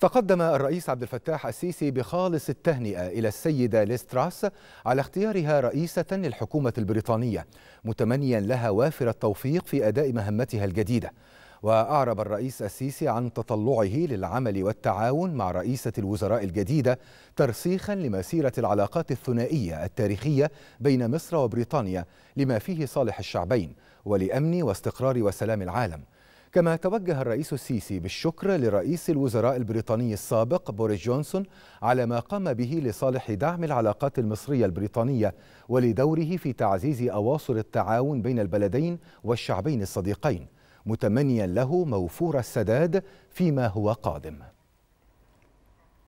تقدم الرئيس عبد الفتاح السيسي بخالص التهنئة إلى السيدة ليستراس على اختيارها رئيسة للحكومة البريطانية متمنيا لها وافر التوفيق في أداء مهمتها الجديدة وأعرب الرئيس السيسي عن تطلعه للعمل والتعاون مع رئيسة الوزراء الجديدة ترسيخا لمسيرة العلاقات الثنائية التاريخية بين مصر وبريطانيا لما فيه صالح الشعبين ولأمن واستقرار وسلام العالم كما توجه الرئيس السيسي بالشكر لرئيس الوزراء البريطاني السابق بوريس جونسون على ما قام به لصالح دعم العلاقات المصرية البريطانية ولدوره في تعزيز أواصر التعاون بين البلدين والشعبين الصديقين متمنيا له موفور السداد فيما هو قادم